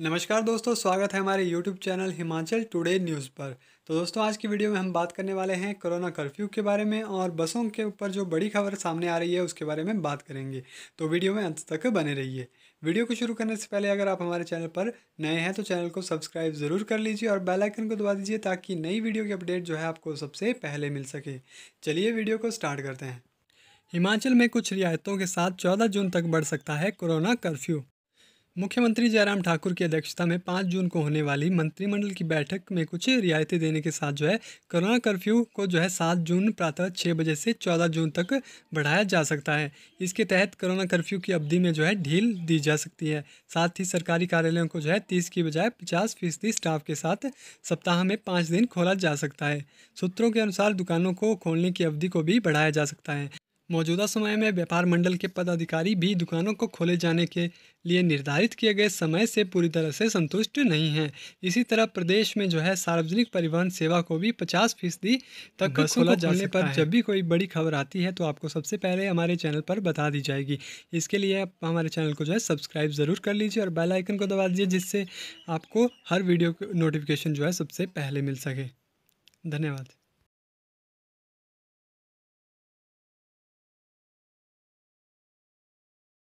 नमस्कार दोस्तों स्वागत है हमारे YouTube channel Himachal today news पर तो दोस्तों आज की वीडियो में हम बात करने वाले हैं कोरोना कर्फ्यू के बारे में और बसों के ऊपर जो बड़ी खबर सामने आ रही है उसके बारे में बात करेंगे तो वीडियो में अंत तक बने रहिए वीडियो को शुरू करने से पहले अगर आप हमारे चैनल पर नए हैं तो चैनल को सब्सक्राइब ज़रूर कर लीजिए और बेल आइकन को दबा दीजिए ताकि नई वीडियो की अपडेट जो है आपको सबसे पहले मिल सके चलिए वीडियो को स्टार्ट करते हैं हिमाचल में कुछ रियायतों के साथ चौदह जून तक बढ़ सकता है कोरोना कर्फ्यू मुख्यमंत्री जयराम ठाकुर की अध्यक्षता में पाँच जून को होने वाली मंत्रिमंडल की बैठक में कुछ रियायतें देने के साथ जो है कोरोना कर्फ्यू को जो है सात जून प्रातः छः बजे से चौदह जून तक बढ़ाया जा सकता है इसके तहत कोरोना कर्फ्यू की अवधि में जो है ढील दी जा सकती है साथ ही सरकारी कार्यालयों को जो है तीस की बजाय पचास फीसदी स्टाफ के साथ सप्ताह में पाँच दिन खोला जा सकता है सूत्रों के अनुसार दुकानों को खोलने की अवधि को भी बढ़ाया जा सकता है मौजूदा समय में व्यापार मंडल के पदाधिकारी भी दुकानों को खोले जाने के लिए निर्धारित किए गए समय से पूरी तरह से संतुष्ट नहीं हैं इसी तरह प्रदेश में जो है सार्वजनिक परिवहन सेवा को भी 50 फीसदी तक खोला जाने पर जब भी कोई बड़ी खबर आती है तो आपको सबसे पहले हमारे चैनल पर बता दी जाएगी इसके लिए आप हमारे चैनल को जो है सब्सक्राइब ज़रूर कर लीजिए और बेलाइकन को दबा दीजिए जिससे आपको हर वीडियो नोटिफिकेशन जो है सबसे पहले मिल सके धन्यवाद